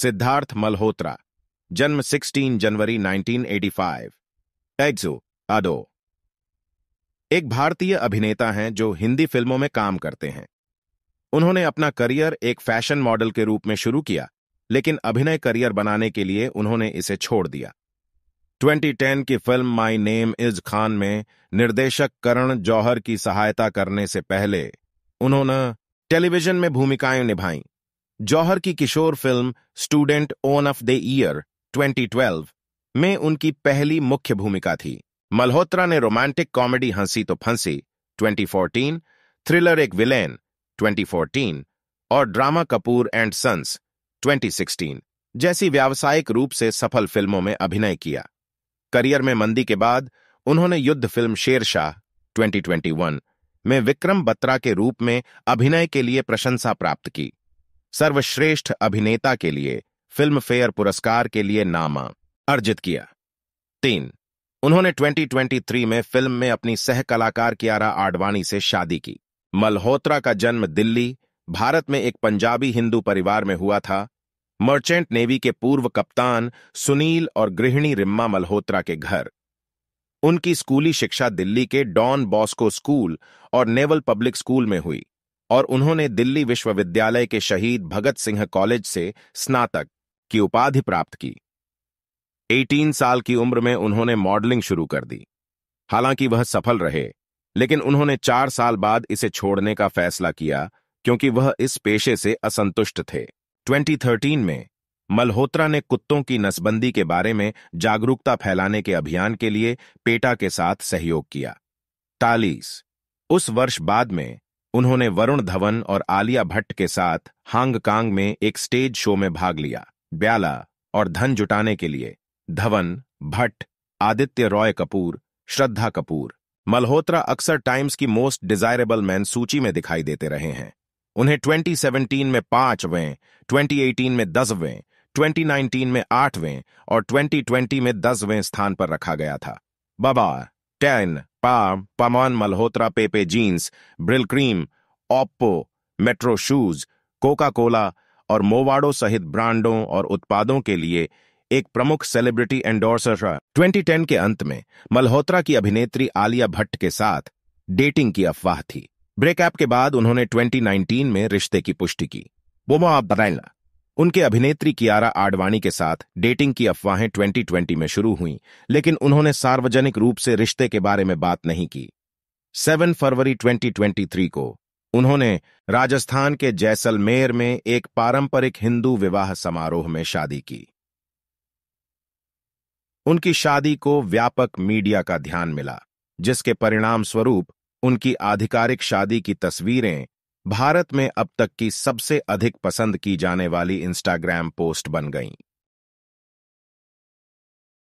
सिद्धार्थ मल्होत्रा जन्म 16 जनवरी 1985 टैग्जू अडो एक भारतीय अभिनेता हैं जो हिंदी फिल्मों में काम करते हैं उन्होंने अपना करियर एक फैशन मॉडल के रूप में शुरू किया लेकिन अभिनय करियर बनाने के लिए उन्होंने इसे छोड़ दिया 2010 की film my name is Khan में निर्देशक करण जौहर की सहायता करने से पहले उन्होंने टेलीविजन में भूमिकाएं निभाईं जौहर की किशोर फिल्म स्टूडेंट ओन ऑफ द ईयर 2012 में उनकी पहली मुख्य भूमिका थी मल्होत्रा ने रोमांटिक कॉमेडी हंसी तो फंसी 2014, थ्रिलर एक विलेन 2014 और ड्रामा कपूर एंड सन्स 2016 जैसी व्यावसायिक रूप से सफल फिल्मों में अभिनय किया करियर में मंदी के बाद उन्होंने युद्ध फिल्म शेरशाह 2021 में विक्रम बत्रा के रूप में अभिनय के लिए प्रशंसा प्राप्त की सर्वश्रेष्ठ अभिनेता के लिए फिल्म फेयर पुरस्कार के लिए नामा अर्जित किया तीन उन्होंने 2023 में फिल्म में अपनी सह कलाकार कियारा आडवाणी से शादी की मल्होत्रा का जन्म दिल्ली भारत में एक पंजाबी हिंदू परिवार में हुआ था मर्चेंट नेवी के पूर्व कप्तान सुनील और गृहिणी रिम्मा मल्होत्रा के घर उनकी स्कूली शिक्षा दिल्ली के डॉन बॉस्को स्कूल और नेवल पब्लिक स्कूल में हुई और उन्होंने दिल्ली विश्वविद्यालय के शहीद भगत सिंह कॉलेज से स्नातक की उपाधि प्राप्त की 18 साल की उम्र में उन्होंने मॉडलिंग शुरू कर दी हालांकि वह सफल रहे लेकिन उन्होंने चार साल बाद इसे छोड़ने का फैसला किया क्योंकि वह इस पेशे से असंतुष्ट थे 2013 में मल्होत्रा ने कुत्तों की नसबंदी के बारे में जागरूकता फैलाने के अभियान के लिए पेटा के साथ सहयोग किया तालीस उस वर्ष बाद में उन्होंने वरुण धवन और आलिया भट्ट के साथ हांगकांग में एक स्टेज शो में भाग लिया ब्याला और धन जुटाने के लिए धवन भट्ट आदित्य रॉय कपूर श्रद्धा कपूर मल्होत्रा अक्सर टाइम्स की मोस्ट डिजायरेबल मैन सूची में दिखाई देते रहे हैं उन्हें 2017 में पांचवें 2018 में दसवें 2019 में आठवें और 2020 में दसवें स्थान पर रखा गया था बाबा टेन पाम पमान Malhotra Pepe jeans Brylcreem Oppo Metro shoes Coca Cola और मोवाड़ो सहित ब्रांडों और उत्पादों के लिए एक प्रमुख सेलिब्रिटी एंडोर्सर रहा 2010 के अंत में मल्होत्रा की अभिनेत्री आलिया भट्ट के साथ डेटिंग की अफवाह थी ब्रेकअप के बाद उन्होंने 2019 में रिश्ते की पुष्टि की वो आप बताएंगा उनके अभिनेत्री कियारा आडवाणी के साथ डेटिंग की अफवाहें 2020 में शुरू हुई लेकिन उन्होंने सार्वजनिक रूप से रिश्ते के बारे में बात नहीं की 7 फरवरी 2023 को उन्होंने राजस्थान के जैसलमेर में एक पारंपरिक हिंदू विवाह समारोह में शादी की उनकी शादी को व्यापक मीडिया का ध्यान मिला जिसके परिणाम स्वरूप उनकी आधिकारिक शादी की तस्वीरें भारत में अब तक की सबसे अधिक पसंद की जाने वाली इंस्टाग्राम पोस्ट बन गईं